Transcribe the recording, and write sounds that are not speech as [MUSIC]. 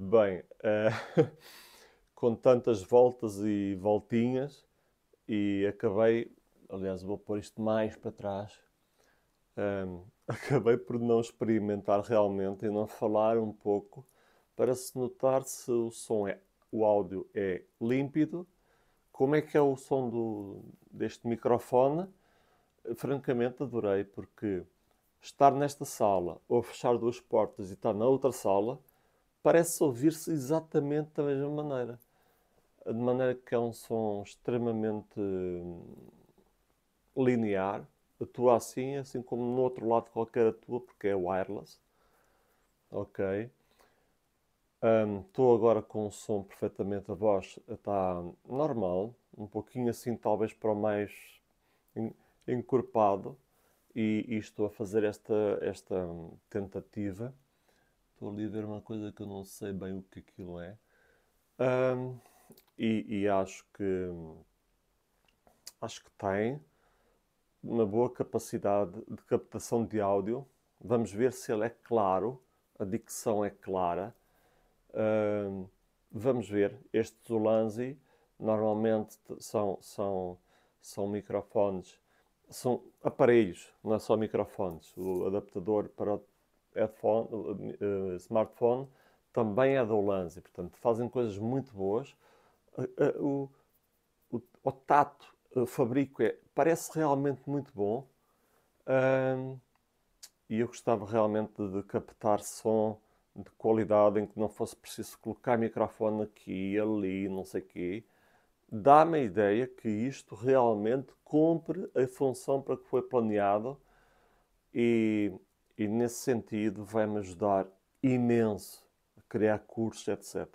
Bem, uh, [LAUGHS] com tantas voltas e voltinhas, e acabei, aliás, vou pôr isto mais para trás, um, ehm, [LAUGHS] acabei por não experimentar realmente e não falar um pouco para se notar se o som é, o áudio é límpido, como é que é o som do, deste microfone. Francamente adorei, porque estar nesta sala ou fechar duas portas e estar na outra sala parece ouvir-se exatamente da mesma maneira. De maneira que é um som extremamente hum, linear, atua assim, assim como no outro lado qualquer atua, porque é wireless. Ok. Estou um, agora com o som perfeitamente, a voz está normal, um pouquinho assim, talvez para o mais encorpado, e, e estou a fazer esta, esta tentativa. Estou ali a ver uma coisa que eu não sei bem o que aquilo é. Um, e, e, acho que acho que tem uma boa capacidade de captação de áudio. Vamos ver se ele é claro, a dicção é clara. Um, vamos ver. Estes Ulanzi normalmente são, são, são microfones, são aparelhos, não é só microfones. O adaptador para o headphone, uh, eh, eh, smartphone também é da Holândia. Portanto, fazem coisas muito boas. Uh, o, o, o, tato, o fabrico é, parece realmente muito bom. e eu gostava realmente de, de captar som de qualidade em que não fosse preciso colocar microfone aqui, ali, não sei o quê, dá-me a ideia que isto realmente cumpre a função para que foi planeado e e nesse sentido vai-me ajudar imenso a criar cursos, etc.